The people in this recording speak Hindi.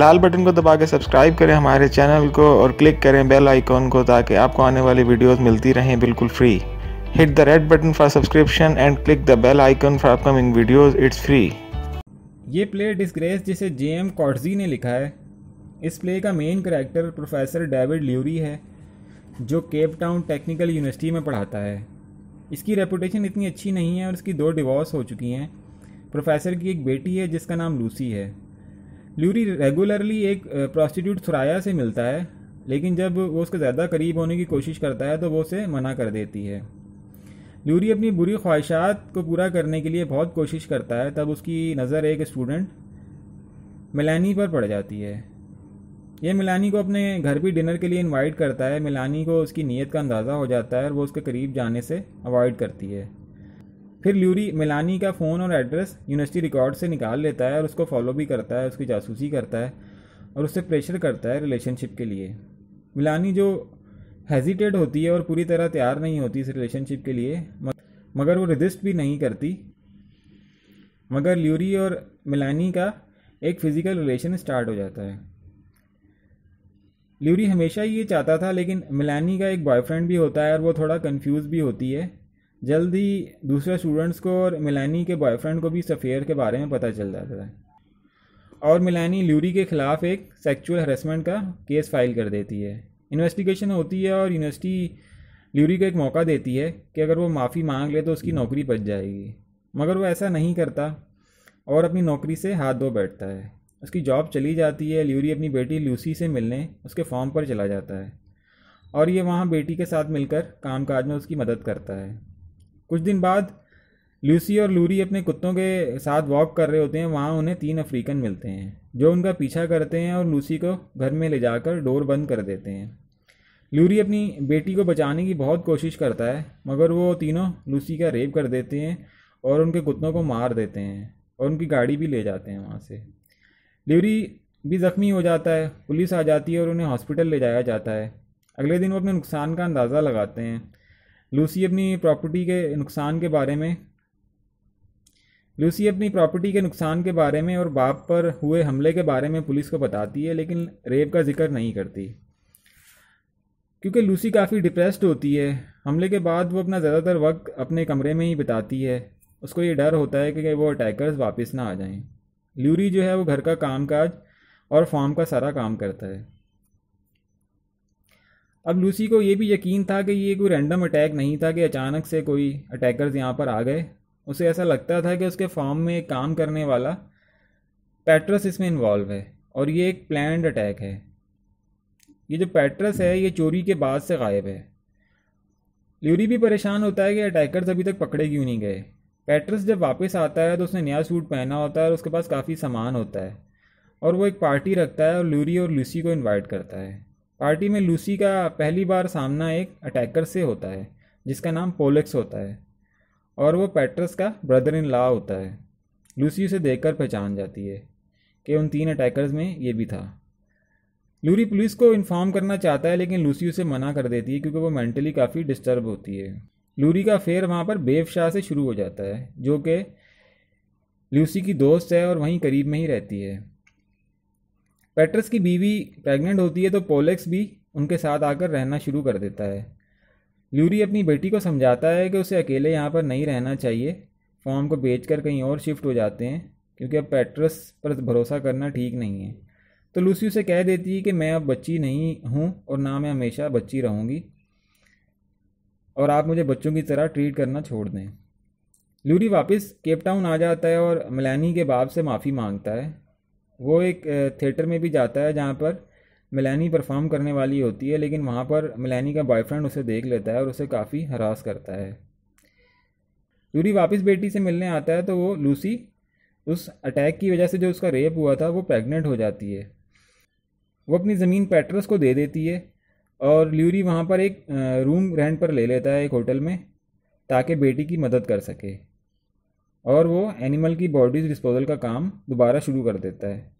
लाल बटन को दबा के सब्सक्राइब करें हमारे चैनल को और क्लिक करें बेल आइकॉन को ताकि आपको आने वाली वीडियोस मिलती रहें बिल्कुल free hit the red button for subscription and click the bell icon for upcoming videos it's free ये प्ले डिस्ग्रेस जिसे जे एम कॉटजी ने लिखा है इस प्ले का main character professor David Lurie है जो केप टाउन टेक्निकल यूनिवर्सिटी में पढ़ाता है इसकी रेपुटेशन इतनी अच्छी नहीं है और इसकी दो डिवोर्स हो चुकी हैं प्रोफेसर की एक बेटी है जिसका नाम लूसी है ल्यूरी रेगुलरली एक प्रॉस्टिट्यूट थुराया से मिलता है लेकिन जब वो उसके ज़्यादा करीब होने की कोशिश करता है तो वो उसे मना कर देती है ल्यूरी अपनी बुरी ख्वाहिशात को पूरा करने के लिए बहुत कोशिश करता है तब उसकी नज़र एक स्टूडेंट मिलानी पर पड़ जाती है यह मिलानी को अपने घर भी डिनर के लिए इनवाइट करता है मिलानी को उसकी नीयत का अंदाज़ा हो जाता है और वो उसके करीब जाने से अवॉइड करती है फिर ल्यूरी मिलानी का फ़ोन और एड्रेस यूनिवर्सिटी रिकॉर्ड से निकाल लेता है और उसको फॉलो भी करता है उसकी जासूसी करता है और उससे प्रेशर करता है रिलेशनशिप के लिए मिलानी जो हेजिटेट होती है और पूरी तरह तैयार नहीं होती इस रिलेशनशिप के लिए मगर वो रजिस्ट भी नहीं करती मगर ल्यूरी और मिलानी का एक फ़िज़िकल रिलेशन स्टार्ट हो जाता है ल्यूरी हमेशा ये चाहता था लेकिन मिलानी का एक बॉयफ्रेंड भी होता है और वो थोड़ा कंफ्यूज भी होती है जल्द ही दूसरे स्टूडेंट्स को और मिलानी के बॉयफ्रेंड को भी इस अफेयर के बारे में पता चल जाता है और मिलानी ल्यूरी के खिलाफ एक सेक्चुअल हरेसमेंट का केस फाइल कर देती है इन्वेस्टिगेशन होती है और यूनिवर्सिटी ल्यूरी को एक मौका देती है कि अगर वो माफ़ी मांग ले तो उसकी नौकरी बच जाएगी मगर वो ऐसा नहीं करता और अपनी नौकरी से हाथ धो बैठता है उसकी जॉब चली जाती है ल्यूरी अपनी बेटी ल्यूसी से मिलने उसके फॉर्म पर चला जाता है और ये वहाँ बेटी के साथ मिलकर कामकाज में उसकी मदद करता है कुछ दिन बाद लूसी और लूरी अपने कुत्तों के साथ वॉक कर रहे होते हैं वहाँ उन्हें तीन अफ्रीकन मिलते हैं जो उनका पीछा करते हैं और लूसी को घर में ले जाकर डोर बंद कर देते हैं लूरी अपनी बेटी को बचाने की बहुत कोशिश करता है मगर वो तीनों लूसी का रेप कर देते हैं और उनके कुत्तों को मार देते हैं और उनकी गाड़ी भी ले जाते हैं वहाँ से लूरी भी ज़ख्मी हो जाता है पुलिस आ जाती है और उन्हें हॉस्पिटल ले जाया जाता है अगले दिन वो अपने नुकसान का अंदाज़ा लगाते हैं लूसी अपनी प्रॉपर्टी के नुकसान के बारे में लूसी अपनी प्रॉपर्टी के नुकसान के बारे में और बाप पर हुए हमले के बारे में पुलिस को बताती है लेकिन रेप का जिक्र नहीं करती क्योंकि लूसी काफ़ी डिप्रेस्ड होती है हमले के बाद वो अपना ज़्यादातर वक्त अपने कमरे में ही बिताती है उसको ये डर होता है कि वो अटैकर्स वापस ना आ जाएं ल्यूरी जो है वो घर का कामकाज और फार्म का सारा काम करता है अब लूसी को ये भी यकीन था कि ये कोई रैंडम अटैक नहीं था कि अचानक से कोई अटैकर्स यहाँ पर आ गए उसे ऐसा लगता था कि उसके फार्म में काम करने वाला पैट्रस इसमें इन्वॉल्व है और ये एक प्लैंड अटैक है ये जो पैट्रस है ये चोरी के बाद से गायब है ल्यूरी भी परेशान होता है कि अटैकर्स अभी तक पकड़े क्यों नहीं गए पैट्रस जब वापस आता है तो उसने नया सूट पहना होता है और उसके पास काफ़ी सामान होता है और वो एक पार्टी रखता है और ल्यूरी और लूसी को इनवाइट करता है पार्टी में लूसी का पहली बार सामना एक अटैकर से होता है जिसका नाम पोलेक्स होता है और वो पैट्रस का ब्रदर इन लॉ होता है लूसी उसे देखकर पहचान जाती है कि उन तीन अटैकर्स में ये भी था लूरी पुलिस को इन्फॉर्म करना चाहता है लेकिन लूसी उसे मना कर देती है क्योंकि वो मेंटली काफ़ी डिस्टर्ब होती है लूरी का फेयर वहाँ पर बेवशाह से शुरू हो जाता है जो कि लूसी की दोस्त है और वहीं करीब में ही रहती है पेट्रस की बीवी प्रेग्नेंट होती है तो पोलेक्स भी उनके साथ आकर रहना शुरू कर देता है ल्यूरी अपनी बेटी को समझाता है कि उसे अकेले यहाँ पर नहीं रहना चाहिए फॉर्म को कर कहीं और शिफ्ट हो जाते हैं क्योंकि अब पेट्रस पर भरोसा करना ठीक नहीं है तो लूसी उसे कह देती है कि मैं अब बच्ची नहीं हूँ और ना मैं हमेशा बच्ची रहूँगी और आप मुझे बच्चों की तरह ट्रीट करना छोड़ दें लूरी वापस केप टाउन आ जाता है और मलानी के बाप से माफ़ी मांगता है वो एक थिएटर में भी जाता है जहाँ पर मिलानी परफॉर्म करने वाली होती है लेकिन वहाँ पर मिलानी का बॉयफ्रेंड उसे देख लेता है और उसे काफ़ी हरास करता है यूरी वापस बेटी से मिलने आता है तो वो लूसी उस अटैक की वजह से जो उसका रेप हुआ था वो प्रेग्नेंट हो जाती है वो अपनी ज़मीन पेट्रस को दे देती है और ल्यूरी वहाँ पर एक रूम रेंट पर ले लेता है एक होटल में ताकि बेटी की मदद कर सके और वो एनिमल की बॉडीज़ डिस्पोजल का काम दोबारा शुरू कर देता है